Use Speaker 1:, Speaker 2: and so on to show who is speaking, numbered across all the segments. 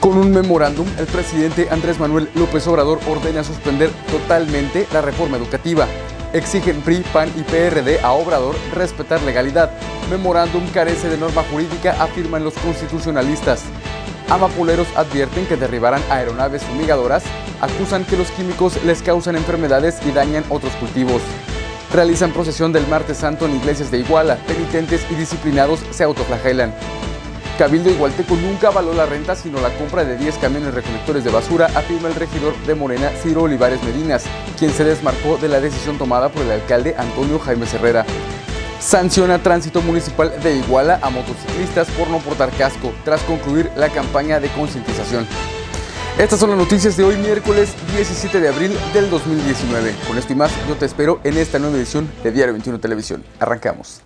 Speaker 1: Con un memorándum, el presidente Andrés Manuel López Obrador ordena suspender totalmente la reforma educativa. Exigen PRI, PAN y PRD a Obrador respetar legalidad. Memorándum carece de norma jurídica, afirman los constitucionalistas. Amapoleros advierten que derribarán aeronaves fumigadoras, acusan que los químicos les causan enfermedades y dañan otros cultivos. Realizan procesión del martes santo en iglesias de Iguala, penitentes y disciplinados se autoflagelan. Cabildo Igualteco nunca avaló la renta, sino la compra de 10 camiones recolectores de basura, afirma el regidor de Morena, Ciro Olivares Medinas, quien se desmarcó de la decisión tomada por el alcalde Antonio Jaime Herrera. Sanciona tránsito municipal de Iguala a motociclistas por no portar casco, tras concluir la campaña de concientización. Estas son las noticias de hoy miércoles 17 de abril del 2019. Con esto y más, yo te espero en esta nueva edición de Diario 21 Televisión. Arrancamos.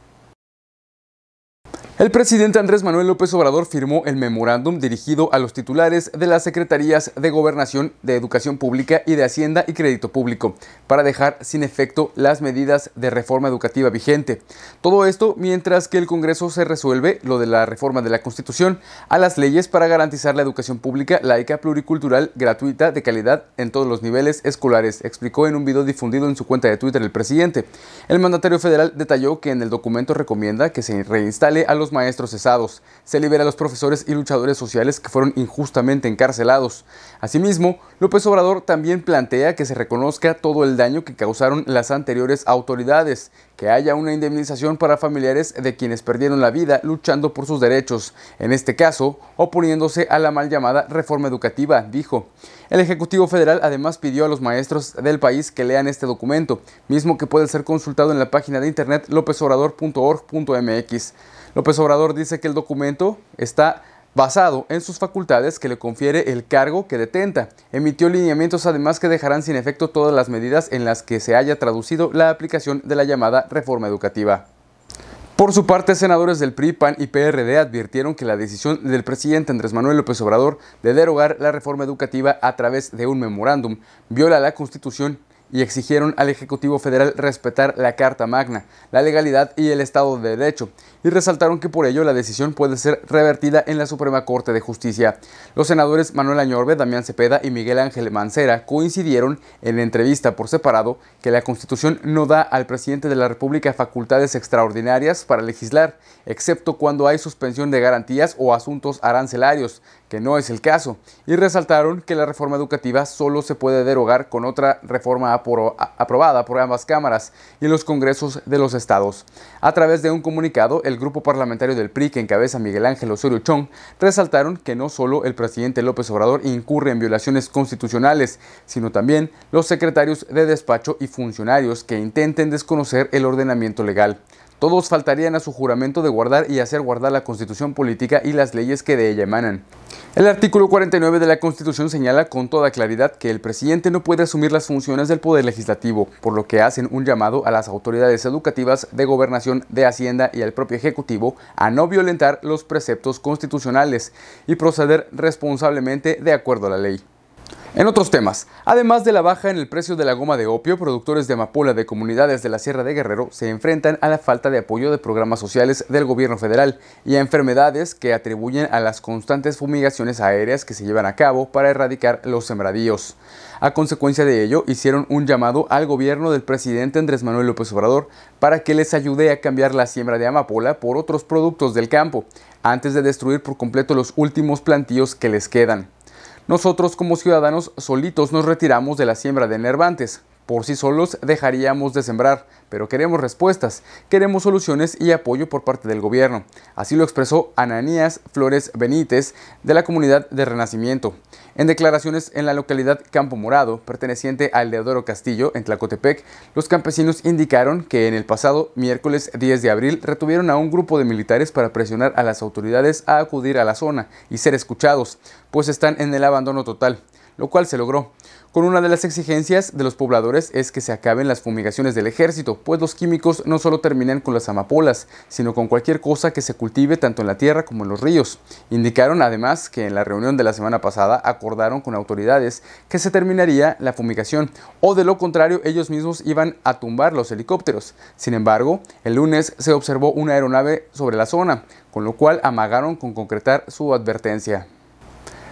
Speaker 1: El presidente Andrés Manuel López Obrador firmó el memorándum dirigido a los titulares de las Secretarías de Gobernación, de Educación Pública y de Hacienda y Crédito Público para dejar sin efecto las medidas de reforma educativa vigente. Todo esto mientras que el Congreso se resuelve lo de la reforma de la Constitución a las leyes para garantizar la educación pública, laica, pluricultural, gratuita, de calidad en todos los niveles escolares, explicó en un video difundido en su cuenta de Twitter el presidente. El mandatario federal detalló que en el documento recomienda que se reinstale a los maestros cesados, se libera a los profesores y luchadores sociales que fueron injustamente encarcelados. Asimismo, López Obrador también plantea que se reconozca todo el daño que causaron las anteriores autoridades, que haya una indemnización para familiares de quienes perdieron la vida luchando por sus derechos, en este caso oponiéndose a la mal llamada reforma educativa, dijo. El Ejecutivo Federal además pidió a los maestros del país que lean este documento, mismo que puede ser consultado en la página de internet lópezobrador.org.mx. López Obrador dice que el documento está basado en sus facultades que le confiere el cargo que detenta. Emitió lineamientos además que dejarán sin efecto todas las medidas en las que se haya traducido la aplicación de la llamada reforma educativa. Por su parte, senadores del PRI, PAN y PRD advirtieron que la decisión del presidente Andrés Manuel López Obrador de derogar la reforma educativa a través de un memorándum viola la Constitución y exigieron al Ejecutivo Federal respetar la Carta Magna, la legalidad y el Estado de Derecho, y resaltaron que por ello la decisión puede ser revertida en la Suprema Corte de Justicia. Los senadores Manuel Añorbe, Damián Cepeda y Miguel Ángel Mancera coincidieron en entrevista por separado que la Constitución no da al presidente de la República facultades extraordinarias para legislar, excepto cuando hay suspensión de garantías o asuntos arancelarios, que no es el caso, y resaltaron que la reforma educativa solo se puede derogar con otra reforma aprobada por ambas cámaras y los congresos de los estados. A través de un comunicado, el el grupo parlamentario del PRI que encabeza Miguel Ángel Osorio Chong resaltaron que no solo el presidente López Obrador incurre en violaciones constitucionales, sino también los secretarios de despacho y funcionarios que intenten desconocer el ordenamiento legal. Todos faltarían a su juramento de guardar y hacer guardar la constitución política y las leyes que de ella emanan. El artículo 49 de la Constitución señala con toda claridad que el presidente no puede asumir las funciones del Poder Legislativo, por lo que hacen un llamado a las autoridades educativas de gobernación, de Hacienda y al propio Ejecutivo a no violentar los preceptos constitucionales y proceder responsablemente de acuerdo a la ley. En otros temas, además de la baja en el precio de la goma de opio, productores de amapola de comunidades de la Sierra de Guerrero se enfrentan a la falta de apoyo de programas sociales del gobierno federal y a enfermedades que atribuyen a las constantes fumigaciones aéreas que se llevan a cabo para erradicar los sembradíos. A consecuencia de ello, hicieron un llamado al gobierno del presidente Andrés Manuel López Obrador para que les ayude a cambiar la siembra de amapola por otros productos del campo, antes de destruir por completo los últimos plantíos que les quedan. Nosotros como ciudadanos solitos nos retiramos de la siembra de nervantes, Por sí solos dejaríamos de sembrar, pero queremos respuestas, queremos soluciones y apoyo por parte del gobierno. Así lo expresó Ananías Flores Benítez de la comunidad de Renacimiento. En declaraciones en la localidad Campo Morado, perteneciente al Deodoro Castillo, en Tlacotepec, los campesinos indicaron que en el pasado miércoles 10 de abril retuvieron a un grupo de militares para presionar a las autoridades a acudir a la zona y ser escuchados, pues están en el abandono total, lo cual se logró con una de las exigencias de los pobladores es que se acaben las fumigaciones del ejército, pues los químicos no solo terminan con las amapolas, sino con cualquier cosa que se cultive tanto en la tierra como en los ríos. Indicaron además que en la reunión de la semana pasada acordaron con autoridades que se terminaría la fumigación, o de lo contrario ellos mismos iban a tumbar los helicópteros. Sin embargo, el lunes se observó una aeronave sobre la zona, con lo cual amagaron con concretar su advertencia.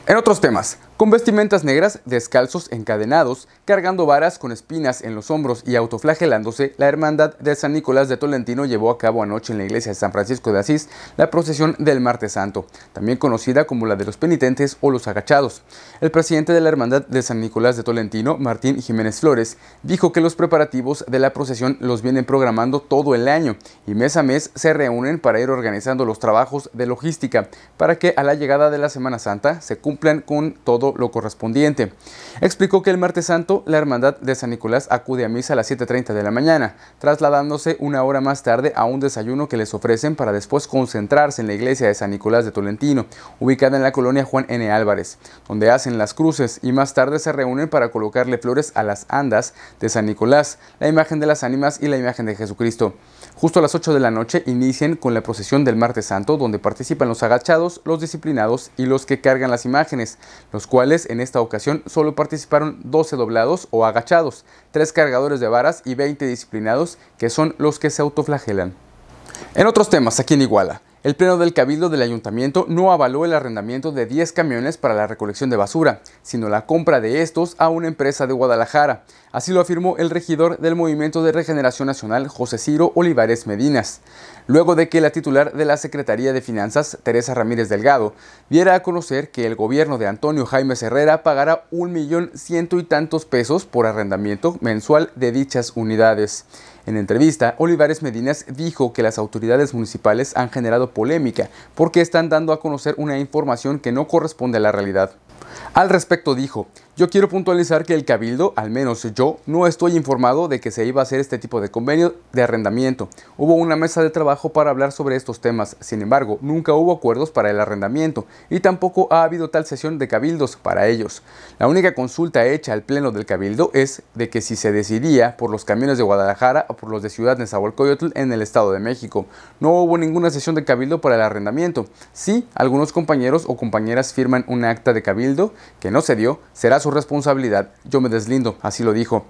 Speaker 1: En otros temas, con vestimentas negras, descalzos, encadenados, cargando varas con espinas en los hombros y autoflagelándose, la Hermandad de San Nicolás de Tolentino llevó a cabo anoche en la iglesia de San Francisco de Asís la procesión del Martes Santo, también conocida como la de los penitentes o los agachados. El presidente de la Hermandad de San Nicolás de Tolentino, Martín Jiménez Flores, dijo que los preparativos de la procesión los vienen programando todo el año y mes a mes se reúnen para ir organizando los trabajos de logística para que a la llegada de la Semana Santa se cumplan con todo lo correspondiente. Explicó que el martes santo la Hermandad de San Nicolás acude a misa a las 7.30 de la mañana, trasladándose una hora más tarde a un desayuno que les ofrecen para después concentrarse en la iglesia de San Nicolás de Tolentino, ubicada en la colonia Juan N. Álvarez, donde hacen las cruces y más tarde se reúnen para colocarle flores a las andas de San Nicolás, la imagen de las ánimas y la imagen de Jesucristo. Justo a las 8 de la noche inician con la procesión del martes santo, donde participan los agachados, los disciplinados y los que cargan las imágenes, los cuales en esta ocasión solo participaron 12 doblados o agachados, 3 cargadores de varas y 20 disciplinados, que son los que se autoflagelan. En otros temas, aquí en Iguala, el Pleno del Cabildo del Ayuntamiento no avaló el arrendamiento de 10 camiones para la recolección de basura, sino la compra de estos a una empresa de Guadalajara. Así lo afirmó el regidor del Movimiento de Regeneración Nacional, José Ciro Olivares Medinas, luego de que la titular de la Secretaría de Finanzas, Teresa Ramírez Delgado, diera a conocer que el gobierno de Antonio Jaime Herrera pagará un millón ciento y tantos pesos por arrendamiento mensual de dichas unidades. En entrevista, Olivares Medinas dijo que las autoridades municipales han generado polémica porque están dando a conocer una información que no corresponde a la realidad. Al respecto dijo, yo quiero puntualizar que el cabildo, al menos yo, no estoy informado de que se iba a hacer este tipo de convenio de arrendamiento. Hubo una mesa de trabajo para hablar sobre estos temas, sin embargo, nunca hubo acuerdos para el arrendamiento y tampoco ha habido tal sesión de cabildos para ellos. La única consulta hecha al pleno del cabildo es de que si se decidía por los camiones de Guadalajara o por los de Ciudad Nezahualcóyotl en el Estado de México. No hubo ninguna sesión de cabildo para el arrendamiento. Sí, algunos compañeros o compañeras firman un acta de cabildo que no se dio, será su responsabilidad. Yo me deslindo, así lo dijo.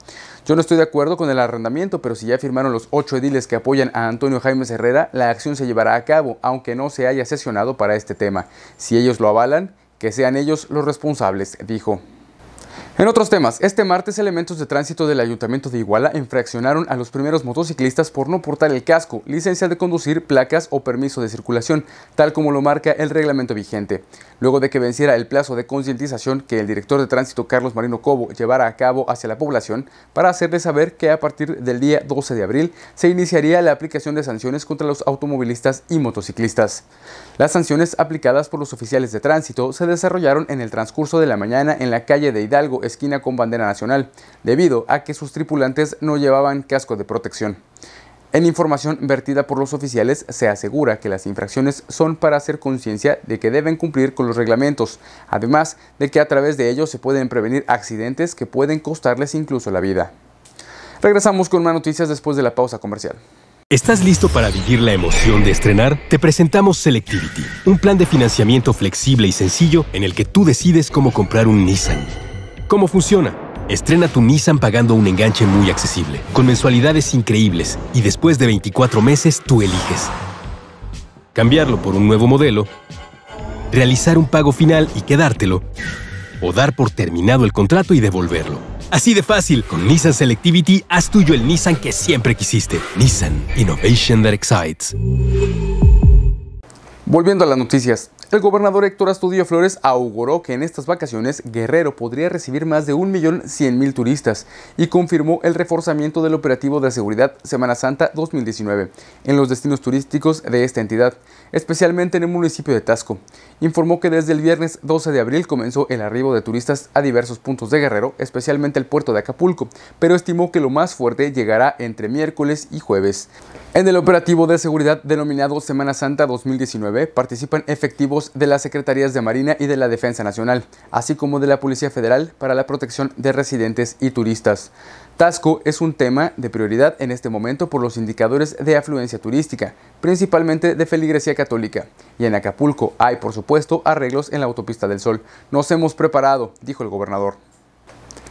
Speaker 1: Yo no estoy de acuerdo con el arrendamiento, pero si ya firmaron los ocho ediles que apoyan a Antonio Jaime Herrera, la acción se llevará a cabo, aunque no se haya sesionado para este tema. Si ellos lo avalan, que sean ellos los responsables, dijo. En otros temas, este martes elementos de tránsito del Ayuntamiento de Iguala infraccionaron a los primeros motociclistas por no portar el casco, licencia de conducir, placas o permiso de circulación, tal como lo marca el reglamento vigente. Luego de que venciera el plazo de concientización que el director de tránsito Carlos Marino Cobo llevara a cabo hacia la población para hacerle saber que a partir del día 12 de abril se iniciaría la aplicación de sanciones contra los automovilistas y motociclistas. Las sanciones aplicadas por los oficiales de tránsito se desarrollaron en el transcurso de la mañana en la calle de Hidalgo algo esquina con bandera nacional, debido a que sus tripulantes no llevaban casco de protección. En información vertida por los oficiales se asegura que las infracciones son para hacer conciencia de que deben cumplir con los reglamentos, además de que a través de ellos se pueden prevenir accidentes que pueden costarles incluso la vida. Regresamos con más noticias después de la pausa comercial. ¿Estás listo para vivir la emoción de estrenar? Te presentamos Selectivity, un plan de financiamiento flexible y sencillo en el que tú decides cómo comprar un Nissan. ¿Cómo funciona? Estrena tu Nissan pagando un enganche muy accesible, con mensualidades increíbles y después de 24 meses tú eliges. Cambiarlo por un nuevo modelo, realizar un pago final y quedártelo, o dar por terminado el contrato y devolverlo. Así de fácil, con Nissan Selectivity haz tuyo el Nissan que siempre quisiste. Nissan Innovation That Excites. Volviendo a las noticias, el gobernador Héctor Astudillo Flores auguró que en estas vacaciones Guerrero podría recibir más de 1.100.000 turistas y confirmó el reforzamiento del operativo de seguridad Semana Santa 2019 en los destinos turísticos de esta entidad, especialmente en el municipio de Tasco. Informó que desde el viernes 12 de abril comenzó el arribo de turistas a diversos puntos de Guerrero, especialmente el puerto de Acapulco, pero estimó que lo más fuerte llegará entre miércoles y jueves. En el operativo de seguridad denominado Semana Santa 2019 participan efectivos de las Secretarías de Marina y de la Defensa Nacional, así como de la Policía Federal para la protección de residentes y turistas. Tasco es un tema de prioridad en este momento por los indicadores de afluencia turística, principalmente de feligresía católica. Y en Acapulco hay, por supuesto, arreglos en la autopista del Sol. Nos hemos preparado, dijo el gobernador.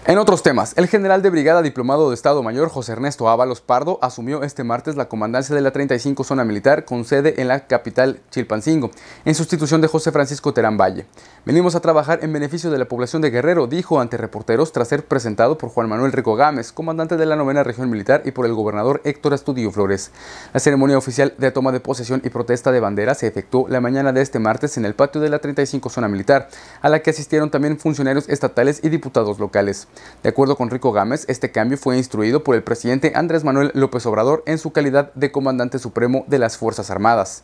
Speaker 1: En otros temas, el general de brigada diplomado de Estado Mayor José Ernesto Ábalos Pardo asumió este martes la comandancia de la 35 Zona Militar con sede en la capital Chilpancingo, en sustitución de José Francisco Terán Valle. Venimos a trabajar en beneficio de la población de Guerrero, dijo ante reporteros tras ser presentado por Juan Manuel Rico Gámez, comandante de la novena región militar y por el gobernador Héctor Astudillo Flores. La ceremonia oficial de toma de posesión y protesta de bandera se efectuó la mañana de este martes en el patio de la 35 Zona Militar, a la que asistieron también funcionarios estatales y diputados locales. De acuerdo con Rico Gámez, este cambio fue instruido por el presidente Andrés Manuel López Obrador en su calidad de comandante supremo de las Fuerzas Armadas.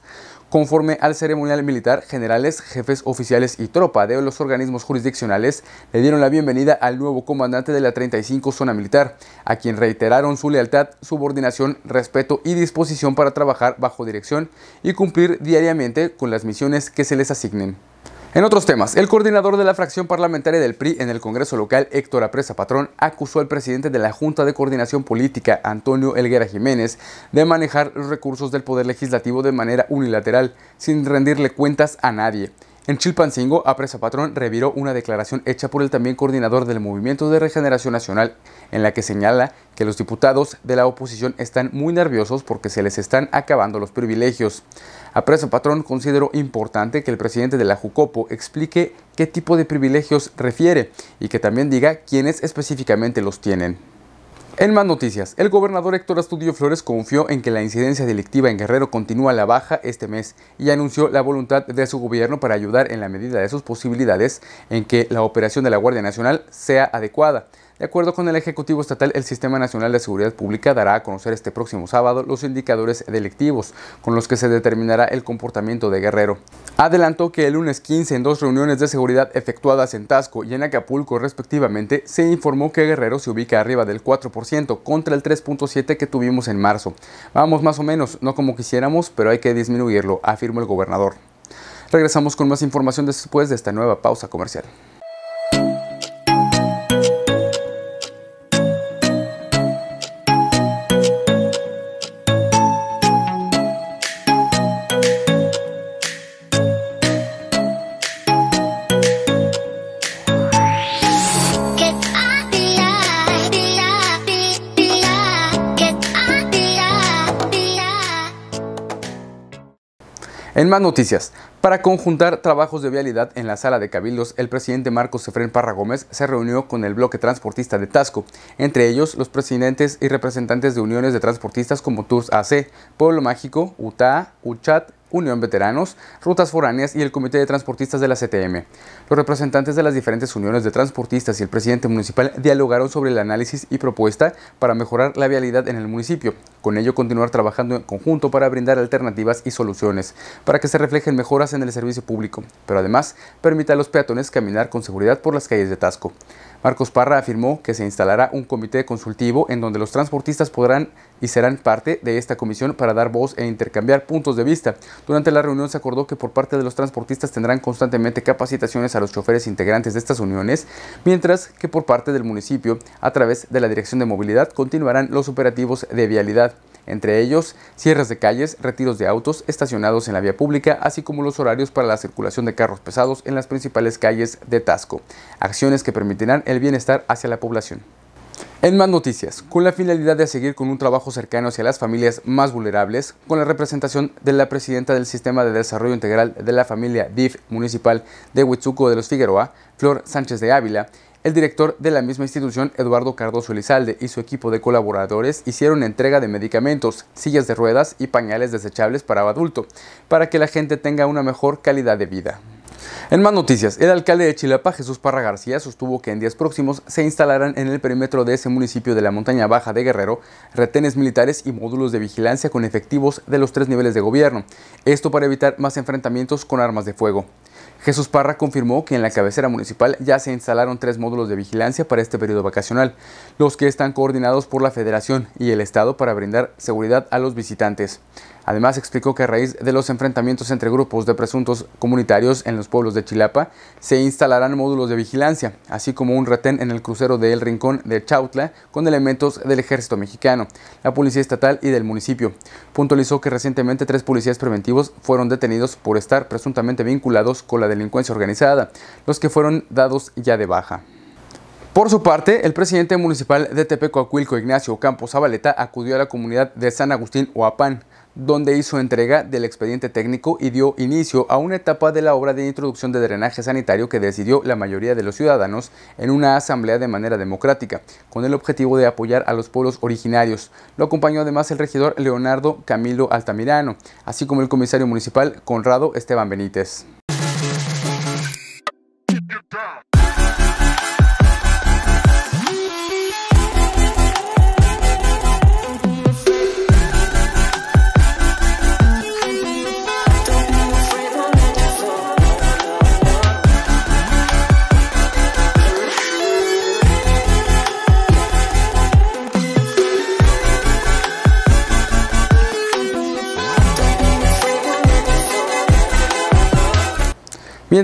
Speaker 1: Conforme al ceremonial militar, generales, jefes oficiales y tropa de los organismos jurisdiccionales le dieron la bienvenida al nuevo comandante de la 35 Zona Militar, a quien reiteraron su lealtad, subordinación, respeto y disposición para trabajar bajo dirección y cumplir diariamente con las misiones que se les asignen. En otros temas, el coordinador de la fracción parlamentaria del PRI en el Congreso local, Héctor Apresa Patrón, acusó al presidente de la Junta de Coordinación Política, Antonio Elguera Jiménez, de manejar los recursos del Poder Legislativo de manera unilateral, sin rendirle cuentas a nadie. En Chilpancingo, Apresa Patrón reviró una declaración hecha por el también coordinador del Movimiento de Regeneración Nacional, en la que señala que los diputados de la oposición están muy nerviosos porque se les están acabando los privilegios. Apresa Patrón consideró importante que el presidente de la Jucopo explique qué tipo de privilegios refiere y que también diga quiénes específicamente los tienen. En más noticias, el gobernador Héctor Astudillo Flores confió en que la incidencia delictiva en Guerrero continúa a la baja este mes y anunció la voluntad de su gobierno para ayudar en la medida de sus posibilidades en que la operación de la Guardia Nacional sea adecuada. De acuerdo con el Ejecutivo Estatal, el Sistema Nacional de Seguridad Pública dará a conocer este próximo sábado los indicadores delictivos con los que se determinará el comportamiento de Guerrero. Adelantó que el lunes 15 en dos reuniones de seguridad efectuadas en Tasco y en Acapulco respectivamente se informó que Guerrero se ubica arriba del 4% contra el 3.7 que tuvimos en marzo. Vamos más o menos, no como quisiéramos, pero hay que disminuirlo, afirmó el gobernador. Regresamos con más información después de esta nueva pausa comercial. En más noticias, para conjuntar trabajos de vialidad en la sala de cabildos, el presidente Marcos Efrén Parra Gómez se reunió con el bloque transportista de Tasco, entre ellos los presidentes y representantes de uniones de transportistas como Tours AC, Pueblo Mágico, UTA, UCHAT, Unión Veteranos, Rutas Foráneas y el Comité de Transportistas de la CTM. Los representantes de las diferentes uniones de transportistas y el presidente municipal dialogaron sobre el análisis y propuesta para mejorar la vialidad en el municipio, con ello continuar trabajando en conjunto para brindar alternativas y soluciones, para que se reflejen mejoras en el servicio público, pero además permita a los peatones caminar con seguridad por las calles de Tasco. Marcos Parra afirmó que se instalará un comité consultivo en donde los transportistas podrán y serán parte de esta comisión para dar voz e intercambiar puntos de vista. Durante la reunión se acordó que por parte de los transportistas tendrán constantemente capacitaciones a los choferes integrantes de estas uniones, mientras que por parte del municipio, a través de la Dirección de Movilidad, continuarán los operativos de vialidad entre ellos cierres de calles, retiros de autos estacionados en la vía pública, así como los horarios para la circulación de carros pesados en las principales calles de Tasco, acciones que permitirán el bienestar hacia la población. En más noticias, con la finalidad de seguir con un trabajo cercano hacia las familias más vulnerables, con la representación de la presidenta del Sistema de Desarrollo Integral de la Familia DIF Municipal de Huitzuco de los Figueroa, Flor Sánchez de Ávila, el director de la misma institución, Eduardo Cardoso Elizalde, y su equipo de colaboradores hicieron entrega de medicamentos, sillas de ruedas y pañales desechables para adulto, para que la gente tenga una mejor calidad de vida. En más noticias, el alcalde de Chilapa, Jesús Parra García, sostuvo que en días próximos se instalarán en el perímetro de ese municipio de la montaña baja de Guerrero retenes militares y módulos de vigilancia con efectivos de los tres niveles de gobierno, esto para evitar más enfrentamientos con armas de fuego. Jesús Parra confirmó que en la cabecera municipal ya se instalaron tres módulos de vigilancia para este periodo vacacional, los que están coordinados por la Federación y el Estado para brindar seguridad a los visitantes. Además, explicó que a raíz de los enfrentamientos entre grupos de presuntos comunitarios en los pueblos de Chilapa, se instalarán módulos de vigilancia, así como un retén en el crucero del Rincón de Chautla con elementos del ejército mexicano, la policía estatal y del municipio. Puntualizó que recientemente tres policías preventivos fueron detenidos por estar presuntamente vinculados con la delincuencia organizada, los que fueron dados ya de baja. Por su parte, el presidente municipal de Tepecoacuilco, Ignacio Campos Zabaleta, acudió a la comunidad de San Agustín Oapán, donde hizo entrega del expediente técnico y dio inicio a una etapa de la obra de introducción de drenaje sanitario que decidió la mayoría de los ciudadanos en una asamblea de manera democrática, con el objetivo de apoyar a los pueblos originarios. Lo acompañó además el regidor Leonardo Camilo Altamirano, así como el comisario municipal Conrado Esteban Benítez.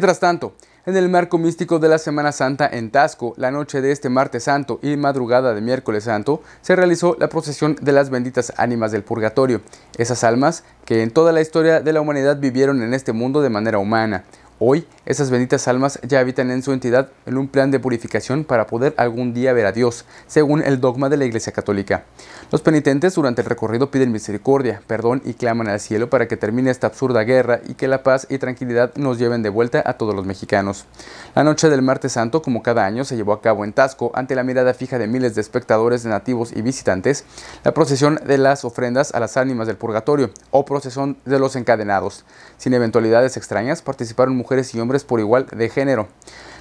Speaker 1: Mientras tanto, en el marco místico de la Semana Santa en Tasco, la noche de este martes santo y madrugada de miércoles santo, se realizó la procesión de las benditas ánimas del purgatorio, esas almas que en toda la historia de la humanidad vivieron en este mundo de manera humana. Hoy, esas benditas almas ya habitan en su entidad en un plan de purificación para poder algún día ver a Dios, según el dogma de la Iglesia Católica. Los penitentes durante el recorrido piden misericordia, perdón y claman al cielo para que termine esta absurda guerra y que la paz y tranquilidad nos lleven de vuelta a todos los mexicanos. La noche del martes santo, como cada año, se llevó a cabo en Tasco, ante la mirada fija de miles de espectadores de nativos y visitantes, la procesión de las ofrendas a las ánimas del purgatorio o procesión de los encadenados. Sin eventualidades extrañas, participaron mujeres y hombres por igual de género.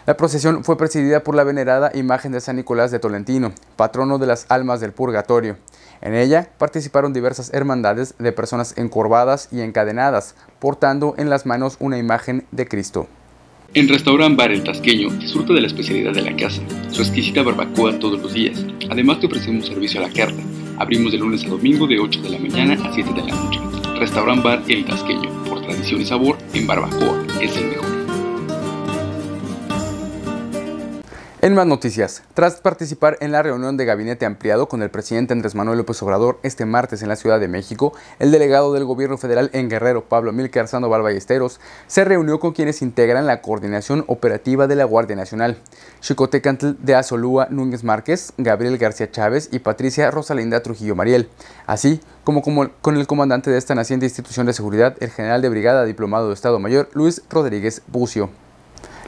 Speaker 1: La procesión fue presidida por la venerada imagen de San Nicolás de Tolentino, patrono de las almas del purgatorio. En ella participaron diversas hermandades de personas encorvadas y encadenadas, portando en las manos una imagen de Cristo.
Speaker 2: En Restaurant Bar
Speaker 1: El Tasqueño disfruta de la especialidad de la casa, su exquisita barbacoa todos los días. Además te ofrecemos servicio a la carta. Abrimos de lunes a domingo de 8 de la mañana a 7 de la noche. Restaurant Bar El Tasqueño, por tradición y sabor en barbacoa, es el mejor. En más noticias, tras participar en la reunión de gabinete ampliado con el presidente Andrés Manuel López Obrador este martes en la Ciudad de México, el delegado del gobierno federal en Guerrero, Pablo Milcar Sandoval Ballesteros, se reunió con quienes integran la coordinación operativa de la Guardia Nacional, Chicotecantl de Azolúa Núñez Márquez, Gabriel García Chávez y Patricia Rosalinda Trujillo Mariel, así como, como con el comandante de esta naciente institución de seguridad, el general de brigada diplomado de Estado Mayor, Luis Rodríguez Bucio.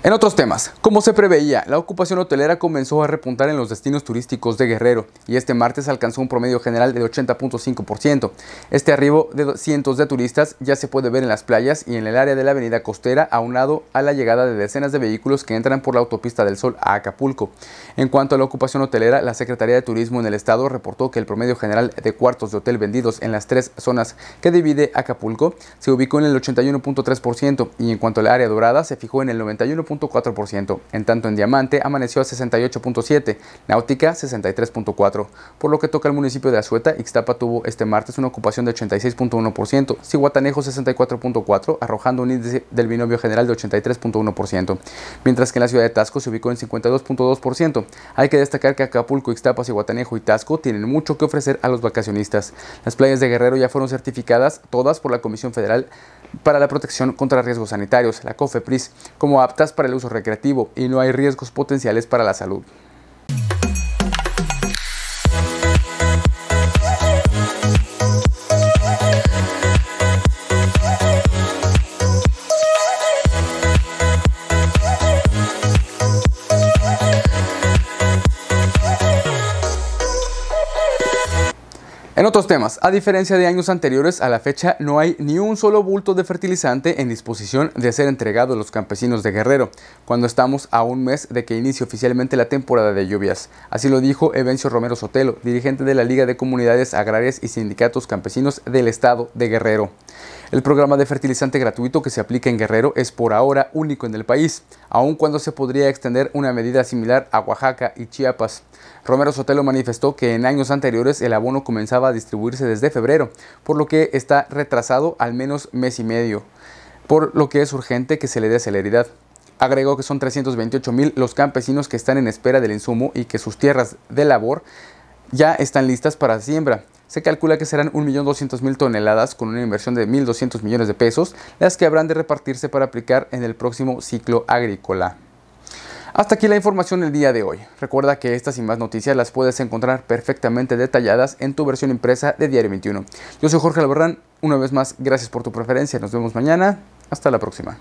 Speaker 1: En otros temas, como se preveía, la ocupación hotelera comenzó a repuntar en los destinos turísticos de Guerrero y este martes alcanzó un promedio general de 80.5%. Este arribo de cientos de turistas ya se puede ver en las playas y en el área de la avenida costera, aunado a la llegada de decenas de vehículos que entran por la autopista del Sol a Acapulco. En cuanto a la ocupación hotelera, la Secretaría de Turismo en el Estado reportó que el promedio general de cuartos de hotel vendidos en las tres zonas que divide Acapulco se ubicó en el 81.3% y en cuanto al área dorada se fijó en el 91 en tanto en Diamante amaneció a 68.7%, Náutica 63.4%, por lo que toca al municipio de Azueta, Ixtapa tuvo este martes una ocupación de 86.1%, Cihuatanejo 64.4%, arrojando un índice del binomio general de 83.1%, mientras que en la ciudad de Tasco se ubicó en 52.2%. Hay que destacar que Acapulco, Ixtapa, Cihuatanejo y Tasco tienen mucho que ofrecer a los vacacionistas. Las playas de Guerrero ya fueron certificadas todas por la Comisión Federal para la Protección contra Riesgos Sanitarios, la COFEPRIS, como aptas para el uso recreativo y no hay riesgos potenciales para la salud. En otros temas, a diferencia de años anteriores, a la fecha no hay ni un solo bulto de fertilizante en disposición de ser entregado a los campesinos de Guerrero, cuando estamos a un mes de que inicie oficialmente la temporada de lluvias. Así lo dijo Evencio Romero Sotelo, dirigente de la Liga de Comunidades Agrarias y Sindicatos Campesinos del Estado de Guerrero. El programa de fertilizante gratuito que se aplica en Guerrero es por ahora único en el país, aun cuando se podría extender una medida similar a Oaxaca y Chiapas. Romero Sotelo manifestó que en años anteriores el abono comenzaba a distribuirse desde febrero, por lo que está retrasado al menos mes y medio, por lo que es urgente que se le dé celeridad. Agregó que son 328 mil los campesinos que están en espera del insumo y que sus tierras de labor ya están listas para siembra. Se calcula que serán 1.200.000 toneladas con una inversión de 1.200 millones de pesos, las que habrán de repartirse para aplicar en el próximo ciclo agrícola. Hasta aquí la información del día de hoy. Recuerda que estas y más noticias las puedes encontrar perfectamente detalladas en tu versión impresa de Diario 21. Yo soy Jorge Alborrán. Una vez más, gracias por tu preferencia. Nos vemos mañana. Hasta la próxima.